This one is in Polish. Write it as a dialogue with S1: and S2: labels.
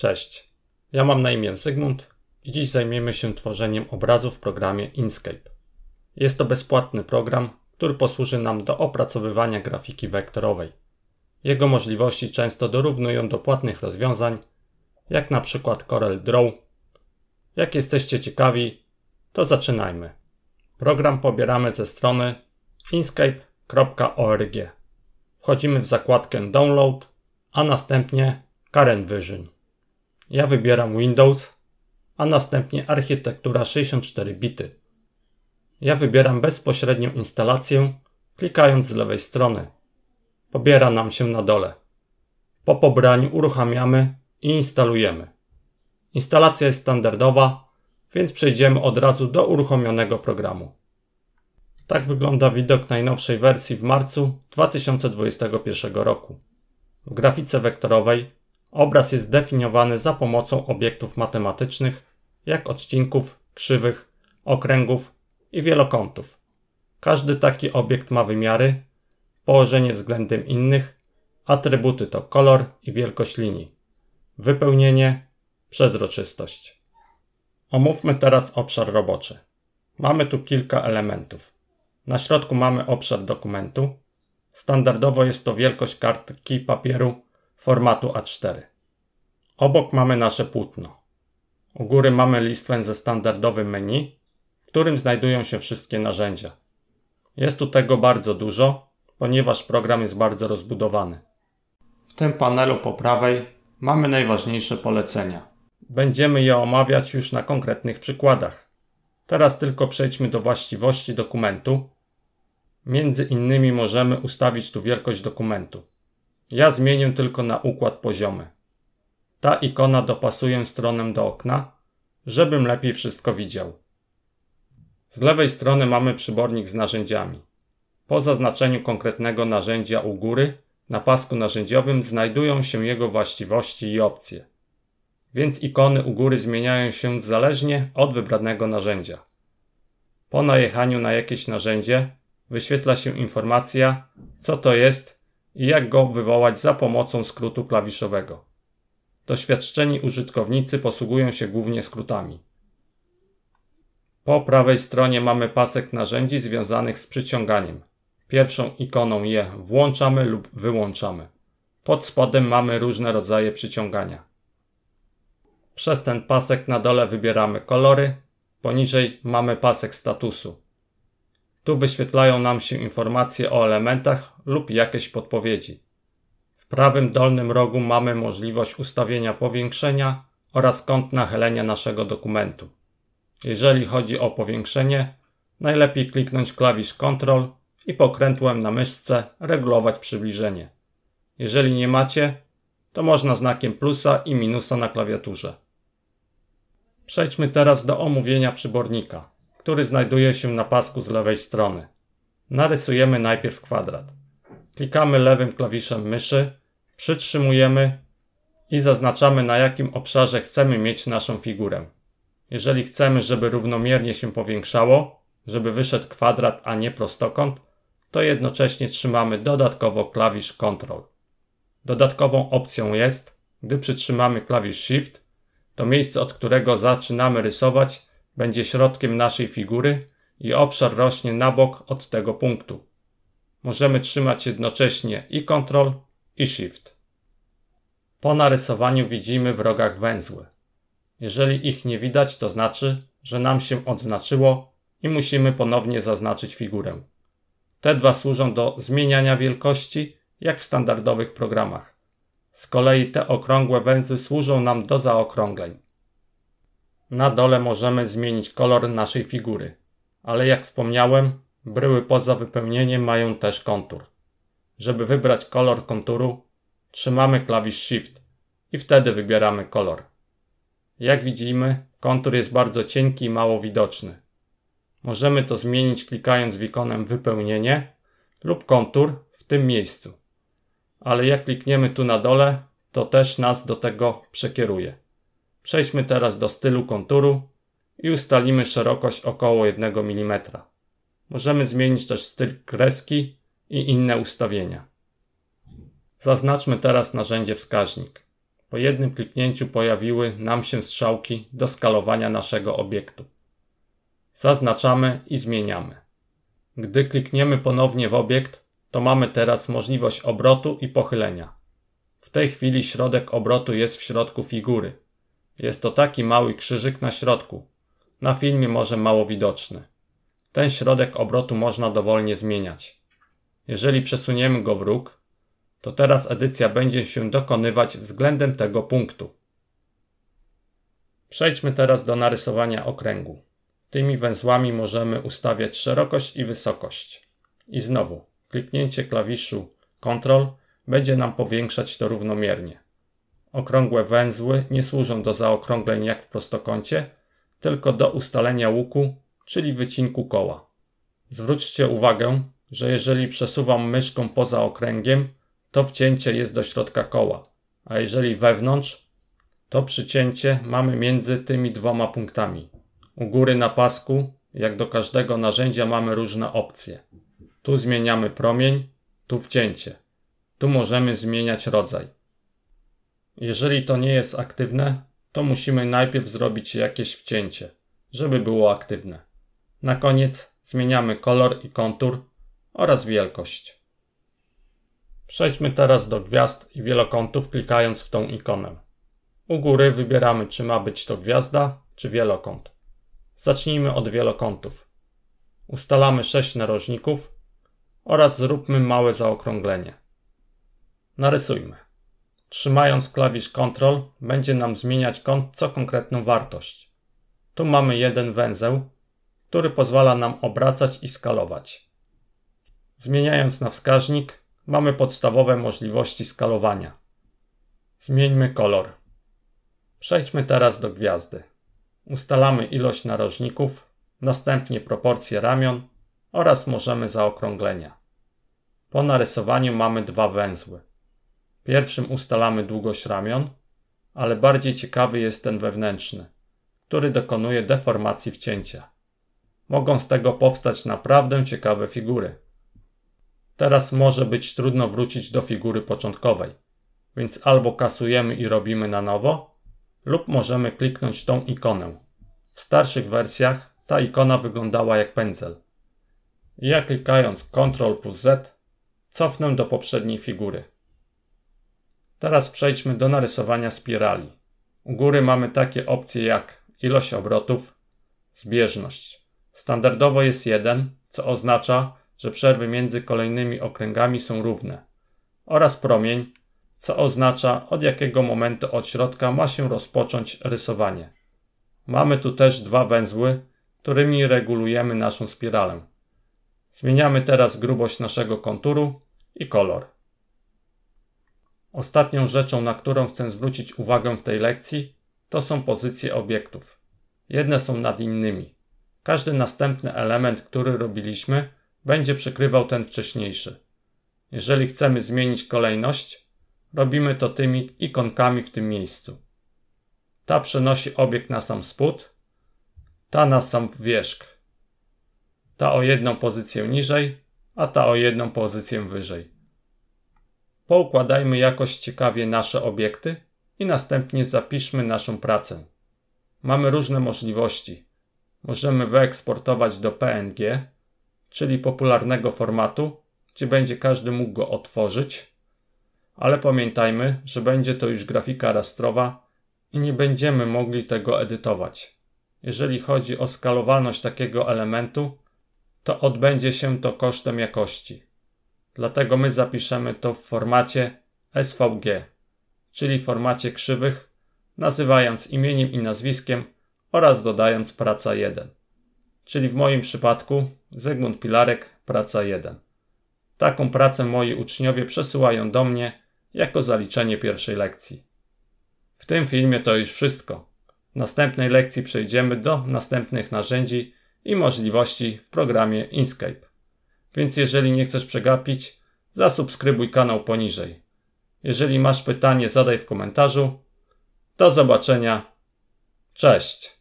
S1: Cześć, ja mam na imię Zygmunt i dziś zajmiemy się tworzeniem obrazu w programie Inkscape. Jest to bezpłatny program, który posłuży nam do opracowywania grafiki wektorowej. Jego możliwości często dorównują do płatnych rozwiązań, jak na przykład Corel Draw. Jak jesteście ciekawi, to zaczynajmy. Program pobieramy ze strony inkscape.org. Wchodzimy w zakładkę Download, a następnie Current Vision. Ja wybieram Windows, a następnie architektura 64 bity. Ja wybieram bezpośrednią instalację, klikając z lewej strony. Pobiera nam się na dole. Po pobraniu uruchamiamy i instalujemy. Instalacja jest standardowa, więc przejdziemy od razu do uruchomionego programu. Tak wygląda widok najnowszej wersji w marcu 2021 roku. W grafice wektorowej Obraz jest definiowany za pomocą obiektów matematycznych, jak odcinków, krzywych, okręgów i wielokątów. Każdy taki obiekt ma wymiary, położenie względem innych, atrybuty to kolor i wielkość linii, wypełnienie, przezroczystość. Omówmy teraz obszar roboczy. Mamy tu kilka elementów. Na środku mamy obszar dokumentu. Standardowo jest to wielkość kartki papieru formatu A4. Obok mamy nasze płótno. U góry mamy listwę ze standardowym menu, w którym znajdują się wszystkie narzędzia. Jest tu tego bardzo dużo, ponieważ program jest bardzo rozbudowany. W tym panelu po prawej mamy najważniejsze polecenia. Będziemy je omawiać już na konkretnych przykładach. Teraz tylko przejdźmy do właściwości dokumentu. Między innymi możemy ustawić tu wielkość dokumentu. Ja zmienię tylko na układ poziomy. Ta ikona dopasuję stronę do okna, żebym lepiej wszystko widział. Z lewej strony mamy przybornik z narzędziami. Po zaznaczeniu konkretnego narzędzia u góry, na pasku narzędziowym znajdują się jego właściwości i opcje. Więc ikony u góry zmieniają się zależnie od wybranego narzędzia. Po najechaniu na jakieś narzędzie wyświetla się informacja, co to jest i jak go wywołać za pomocą skrótu klawiszowego. Doświadczeni użytkownicy posługują się głównie skrótami. Po prawej stronie mamy pasek narzędzi związanych z przyciąganiem. Pierwszą ikoną je włączamy lub wyłączamy. Pod spodem mamy różne rodzaje przyciągania. Przez ten pasek na dole wybieramy kolory, poniżej mamy pasek statusu. Tu wyświetlają nam się informacje o elementach lub jakieś podpowiedzi. W prawym dolnym rogu mamy możliwość ustawienia powiększenia oraz kąt nachylenia naszego dokumentu. Jeżeli chodzi o powiększenie, najlepiej kliknąć klawisz Ctrl i pokrętłem na myszce regulować przybliżenie. Jeżeli nie macie, to można znakiem plusa i minusa na klawiaturze. Przejdźmy teraz do omówienia przybornika który znajduje się na pasku z lewej strony. Narysujemy najpierw kwadrat. Klikamy lewym klawiszem myszy, przytrzymujemy i zaznaczamy na jakim obszarze chcemy mieć naszą figurę. Jeżeli chcemy, żeby równomiernie się powiększało, żeby wyszedł kwadrat, a nie prostokąt, to jednocześnie trzymamy dodatkowo klawisz Ctrl. Dodatkową opcją jest, gdy przytrzymamy klawisz Shift, to miejsce, od którego zaczynamy rysować, będzie środkiem naszej figury i obszar rośnie na bok od tego punktu. Możemy trzymać jednocześnie i Ctrl i Shift. Po narysowaniu widzimy w rogach węzły. Jeżeli ich nie widać, to znaczy, że nam się odznaczyło i musimy ponownie zaznaczyć figurę. Te dwa służą do zmieniania wielkości, jak w standardowych programach. Z kolei te okrągłe węzły służą nam do zaokrągleń. Na dole możemy zmienić kolor naszej figury, ale jak wspomniałem, bryły poza wypełnieniem mają też kontur. Żeby wybrać kolor konturu, trzymamy klawisz Shift i wtedy wybieramy kolor. Jak widzimy, kontur jest bardzo cienki i mało widoczny. Możemy to zmienić klikając w ikonem wypełnienie lub kontur w tym miejscu. Ale jak klikniemy tu na dole, to też nas do tego przekieruje. Przejdźmy teraz do stylu konturu i ustalimy szerokość około 1 mm. Możemy zmienić też styl kreski i inne ustawienia. Zaznaczmy teraz narzędzie wskaźnik. Po jednym kliknięciu pojawiły nam się strzałki do skalowania naszego obiektu. Zaznaczamy i zmieniamy. Gdy klikniemy ponownie w obiekt, to mamy teraz możliwość obrotu i pochylenia. W tej chwili środek obrotu jest w środku figury. Jest to taki mały krzyżyk na środku. Na filmie może mało widoczny. Ten środek obrotu można dowolnie zmieniać. Jeżeli przesuniemy go w róg, to teraz edycja będzie się dokonywać względem tego punktu. Przejdźmy teraz do narysowania okręgu. Tymi węzłami możemy ustawiać szerokość i wysokość. I znowu, kliknięcie klawiszu Ctrl będzie nam powiększać to równomiernie. Okrągłe węzły nie służą do zaokrągleń jak w prostokącie, tylko do ustalenia łuku, czyli wycinku koła. Zwróćcie uwagę, że jeżeli przesuwam myszką poza okręgiem, to wcięcie jest do środka koła, a jeżeli wewnątrz, to przycięcie mamy między tymi dwoma punktami. U góry na pasku, jak do każdego narzędzia, mamy różne opcje. Tu zmieniamy promień, tu wcięcie. Tu możemy zmieniać rodzaj. Jeżeli to nie jest aktywne, to musimy najpierw zrobić jakieś wcięcie, żeby było aktywne. Na koniec zmieniamy kolor i kontur oraz wielkość. Przejdźmy teraz do gwiazd i wielokątów klikając w tą ikonę. U góry wybieramy czy ma być to gwiazda czy wielokąt. Zacznijmy od wielokątów. Ustalamy 6 narożników oraz zróbmy małe zaokrąglenie. Narysujmy. Trzymając klawisz Ctrl będzie nam zmieniać kąt co konkretną wartość. Tu mamy jeden węzeł, który pozwala nam obracać i skalować. Zmieniając na wskaźnik mamy podstawowe możliwości skalowania. Zmieńmy kolor. Przejdźmy teraz do gwiazdy. Ustalamy ilość narożników, następnie proporcje ramion oraz możemy zaokrąglenia. Po narysowaniu mamy dwa węzły. Pierwszym ustalamy długość ramion, ale bardziej ciekawy jest ten wewnętrzny, który dokonuje deformacji wcięcia. Mogą z tego powstać naprawdę ciekawe figury. Teraz może być trudno wrócić do figury początkowej, więc albo kasujemy i robimy na nowo, lub możemy kliknąć tą ikonę. W starszych wersjach ta ikona wyglądała jak pędzel. Ja klikając Ctrl plus Z cofnę do poprzedniej figury. Teraz przejdźmy do narysowania spirali. U góry mamy takie opcje jak ilość obrotów, zbieżność. Standardowo jest 1, co oznacza, że przerwy między kolejnymi okręgami są równe. Oraz promień, co oznacza od jakiego momentu od środka ma się rozpocząć rysowanie. Mamy tu też dwa węzły, którymi regulujemy naszą spiralę. Zmieniamy teraz grubość naszego konturu i kolor. Ostatnią rzeczą, na którą chcę zwrócić uwagę w tej lekcji, to są pozycje obiektów. Jedne są nad innymi. Każdy następny element, który robiliśmy, będzie przykrywał ten wcześniejszy. Jeżeli chcemy zmienić kolejność, robimy to tymi ikonkami w tym miejscu. Ta przenosi obiekt na sam spód, ta na sam wierzch. Ta o jedną pozycję niżej, a ta o jedną pozycję wyżej. Poukładajmy jakoś ciekawie nasze obiekty i następnie zapiszmy naszą pracę. Mamy różne możliwości. Możemy wyeksportować do PNG, czyli popularnego formatu, gdzie będzie każdy mógł go otworzyć, ale pamiętajmy, że będzie to już grafika rastrowa i nie będziemy mogli tego edytować. Jeżeli chodzi o skalowalność takiego elementu, to odbędzie się to kosztem jakości. Dlatego my zapiszemy to w formacie SVG, czyli formacie krzywych, nazywając imieniem i nazwiskiem oraz dodając praca 1. Czyli w moim przypadku Zygmunt Pilarek, praca 1. Taką pracę moi uczniowie przesyłają do mnie jako zaliczenie pierwszej lekcji. W tym filmie to już wszystko. W następnej lekcji przejdziemy do następnych narzędzi i możliwości w programie Inkscape więc jeżeli nie chcesz przegapić, zasubskrybuj kanał poniżej. Jeżeli masz pytanie, zadaj w komentarzu. Do zobaczenia. Cześć.